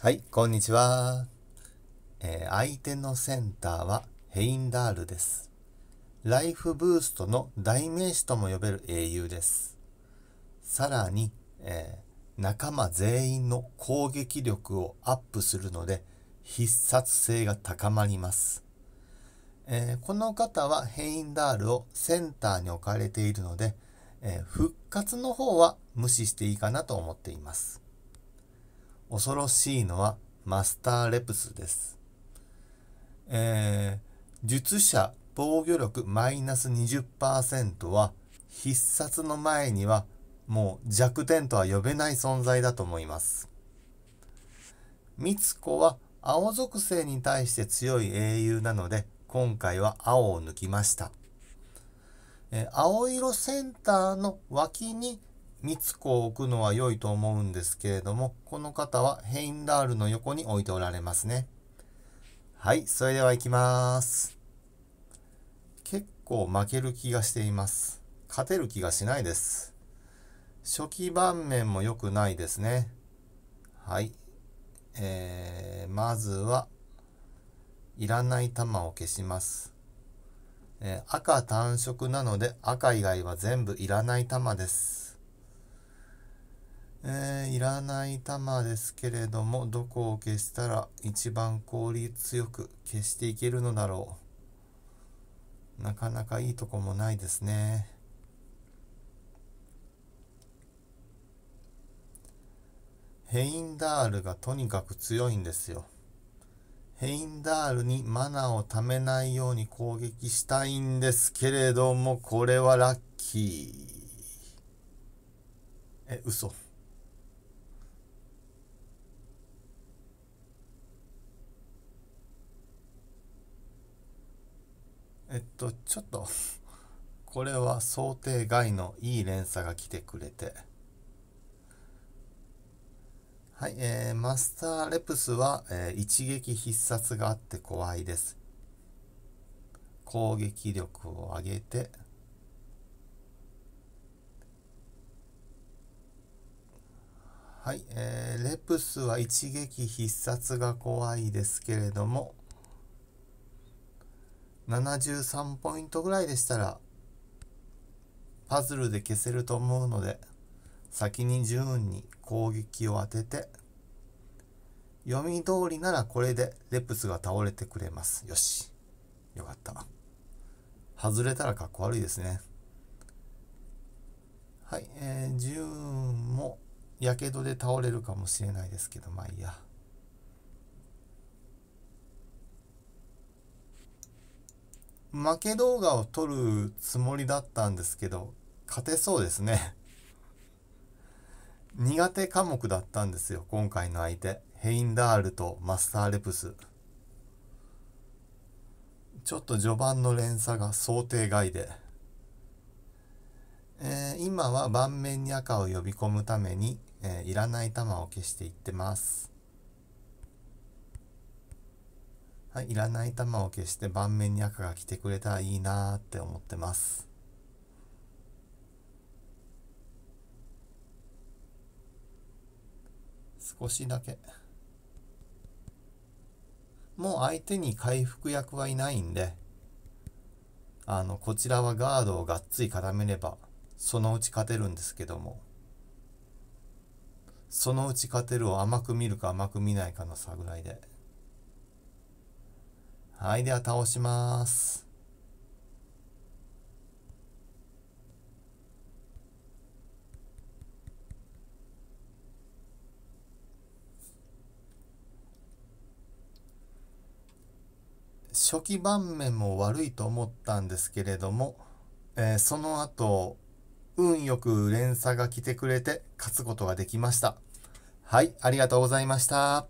はい、こんにちは。えー、相手のセンターはヘインダールです。ライフブーストの代名詞とも呼べる英雄です。さらに、えー、仲間全員の攻撃力をアップするので、必殺性が高まります。えー、この方はヘインダールをセンターに置かれているので、え復活の方は無視していいかなと思っています。恐ろしいのはマスターレプスです。えー、術者防御力マイナス20%は必殺の前にはもう弱点とは呼べない存在だと思います。みつ子は青属性に対して強い英雄なので今回は青を抜きました。えー、青色センターの脇につ子を置くのは良いと思うんですけれども、この方はヘインダールの横に置いておられますね。はい、それでは行きます。結構負ける気がしています。勝てる気がしないです。初期盤面も良くないですね。はい。えー、まずは、いらない玉を消します。えー、赤単色なので赤以外は全部いらない玉です。えー、いらない玉ですけれどもどこを消したら一番効率よく消していけるのだろうなかなかいいとこもないですねヘインダールがとにかく強いんですよヘインダールにマナをためないように攻撃したいんですけれどもこれはラッキーえ嘘えっとちょっとこれは想定外のいい連鎖が来てくれてはい、えー、マスターレプスは、えー、一撃必殺があって怖いです攻撃力を上げてはい、えー、レプスは一撃必殺が怖いですけれども73ポイントぐらいでしたらパズルで消せると思うので先にジューンに攻撃を当てて読み通りならこれでレプスが倒れてくれますよしよかった外れたらかっこ悪いですねはいえー、ジューンもやけどで倒れるかもしれないですけどまあいいや負け動画を撮るつもりだったんですけど、勝てそうですね。苦手科目だったんですよ、今回の相手。ヘインダールとマスターレプス。ちょっと序盤の連鎖が想定外で。えー、今は盤面に赤を呼び込むために、えー、いらない球を消していってます。い、らない玉を消して盤面に赤が来てくれたらいいなって思ってます。少しだけ。もう相手に回復役はいないんで、あの、こちらはガードをがっつり固めれば、そのうち勝てるんですけども、そのうち勝てるを甘く見るか甘く見ないかの差ぐらいで。はい、では倒します。初期盤面も悪いと思ったんですけれども、えー、その後運よく連鎖が来てくれて勝つことができましたはいありがとうございました